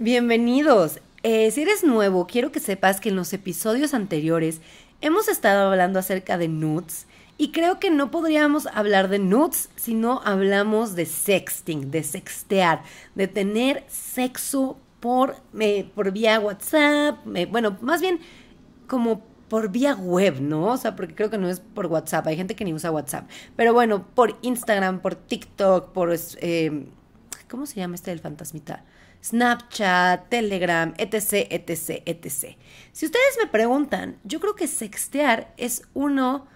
Bienvenidos. Eh, si eres nuevo, quiero que sepas que en los episodios anteriores hemos estado hablando acerca de nudes y creo que no podríamos hablar de nudes si no hablamos de sexting, de sextear, de tener sexo por, por vía WhatsApp, bueno, más bien como por vía web, ¿no? O sea, porque creo que no es por WhatsApp, hay gente que ni usa WhatsApp, pero bueno, por Instagram, por TikTok, por... Eh, ¿Cómo se llama este del fantasmita? Snapchat, Telegram, etc, etc, etc. Si ustedes me preguntan, yo creo que sextear es uno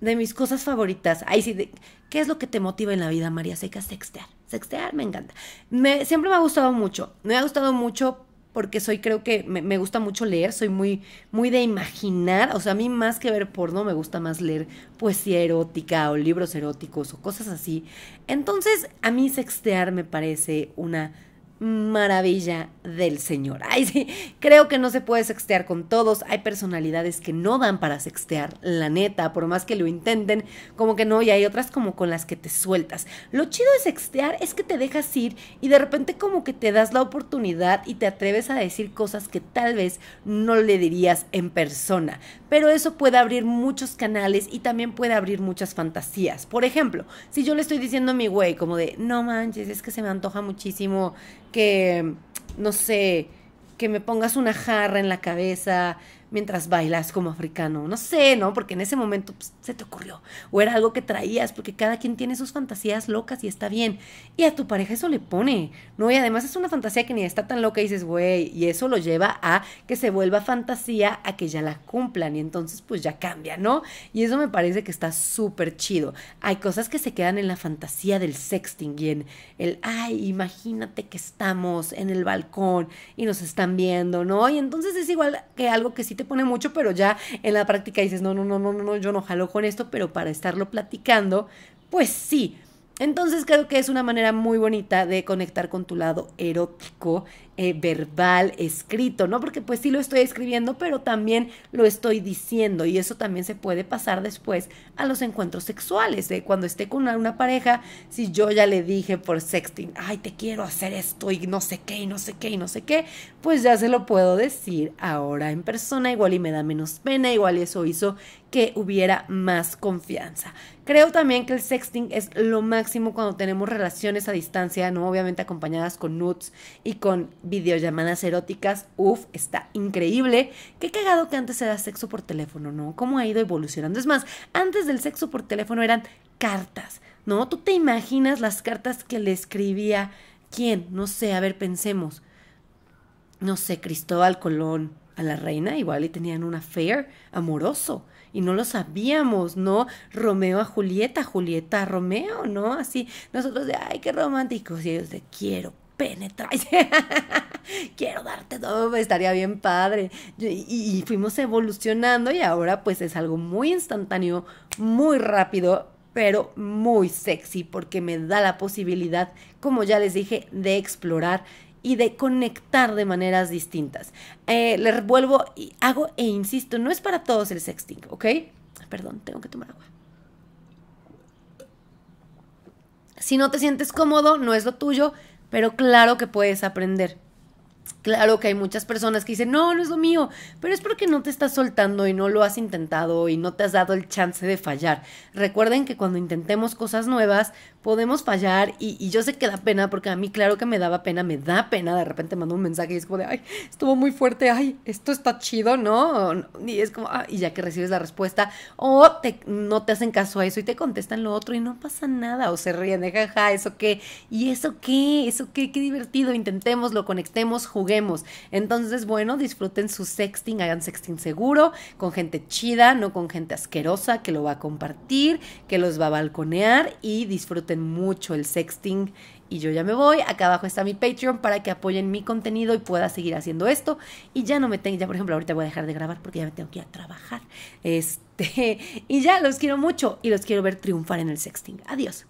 de mis cosas favoritas. Ay, sí, ¿qué es lo que te motiva en la vida, María Seca? Sextear. Sextear me encanta. Me, siempre me ha gustado mucho. Me ha gustado mucho porque soy, creo que me, gusta mucho leer, soy muy, muy de imaginar, o sea, a mí más que ver porno, me gusta más leer poesía erótica o libros eróticos o cosas así. Entonces, a mí sextear me parece una maravilla del Señor. Ay, sí, creo que no se puede sextear con todos. Hay personalidades que no dan para sextear, la neta, por más que lo intenten, como que no, y hay otras como con las que te sueltas. Lo chido de sextear es que te dejas ir y de repente como que te das la oportunidad y te atreves a decir cosas que tal vez no le dirías en persona pero eso puede abrir muchos canales y también puede abrir muchas fantasías. Por ejemplo, si yo le estoy diciendo a mi güey como de, no manches, es que se me antoja muchísimo que, no sé, que me pongas una jarra en la cabeza, mientras bailas como africano. No sé, ¿no? Porque en ese momento pues, se te ocurrió. O era algo que traías, porque cada quien tiene sus fantasías locas y está bien. Y a tu pareja eso le pone, ¿no? Y además es una fantasía que ni está tan loca y dices, güey, y eso lo lleva a que se vuelva fantasía, a que ya la cumplan. Y entonces pues ya cambia, ¿no? Y eso me parece que está súper chido. Hay cosas que se quedan en la fantasía del sexting y en el, ay, imagínate que estamos en el balcón y nos están viendo, ¿no? Y entonces es igual que algo que si te pone mucho, pero ya en la práctica dices, no, no, no, no, no, yo no jalo con esto, pero para estarlo platicando, pues sí, entonces creo que es una manera muy bonita de conectar con tu lado erótico, eh, verbal, escrito, ¿no? Porque pues sí lo estoy escribiendo, pero también lo estoy diciendo y eso también se puede pasar después a los encuentros sexuales. Cuando esté con una, pareja, si yo ya le dije por sexting, ay, te quiero hacer esto y no sé qué, y no sé qué, y no sé qué, pues ya se lo puedo decir ahora en persona, igual y me da menos pena, igual y eso hizo que hubiera más confianza. Creo también que el sexting es lo máximo cuando tenemos relaciones a distancia, no obviamente acompañadas con nudes y con videollamadas eróticas. Uf, está increíble. Qué cagado que antes era sexo por teléfono, ¿no? ¿Cómo ha ido evolucionando? Es más, antes del sexo por teléfono eran cartas, ¿no? ¿Tú te imaginas las cartas que le escribía quién? No sé, a ver, pensemos. No sé, Cristóbal Colón, a la reina igual y tenían un affair amoroso y no lo sabíamos, ¿no? Romeo a Julieta, Julieta a Romeo, ¿no? Así, nosotros de, ay, qué románticos, y ellos de, quiero penetrar, quiero darte todo, estaría bien padre. Y, y fuimos evolucionando y ahora pues es algo muy instantáneo, muy rápido, pero muy sexy porque me da la posibilidad, como ya les dije, de explorar y de conectar de maneras distintas. Eh, le les vuelvo y hago e insisto, no es para todos el sexting, ¿ok? Perdón, tengo que tomar agua. Si no te sientes cómodo, no es lo tuyo, pero claro que puedes aprender. Claro que hay muchas personas que dicen, no, no es lo mío, pero es porque no te estás soltando y no lo has intentado y no te has dado el chance de fallar. Recuerden que cuando intentemos cosas nuevas, podemos fallar y, yo sé que da pena, porque a mí claro que me daba pena, me da pena, de repente mando un mensaje y es como de, ay, estuvo muy fuerte, ay, esto está chido, ¿no? Y es como, ah, y ya que recibes la respuesta, o te, no te hacen caso a eso y te contestan lo otro y no pasa nada, o se ríen de, jaja, eso qué, y eso qué, eso qué, qué divertido, lo conectemos, juguemos entonces, bueno, disfruten su sexting, hagan sexting seguro, con gente chida, no con gente asquerosa que lo va a compartir, que los va a balconear y disfruten mucho el sexting. Y yo ya me voy, acá abajo está mi Patreon para que apoyen mi contenido y pueda seguir haciendo esto. Y ya no me tengo, ya por ejemplo, ahorita voy a dejar de grabar porque ya me tengo que ir a trabajar. Este, y ya los quiero mucho y los quiero ver triunfar en el sexting. Adiós.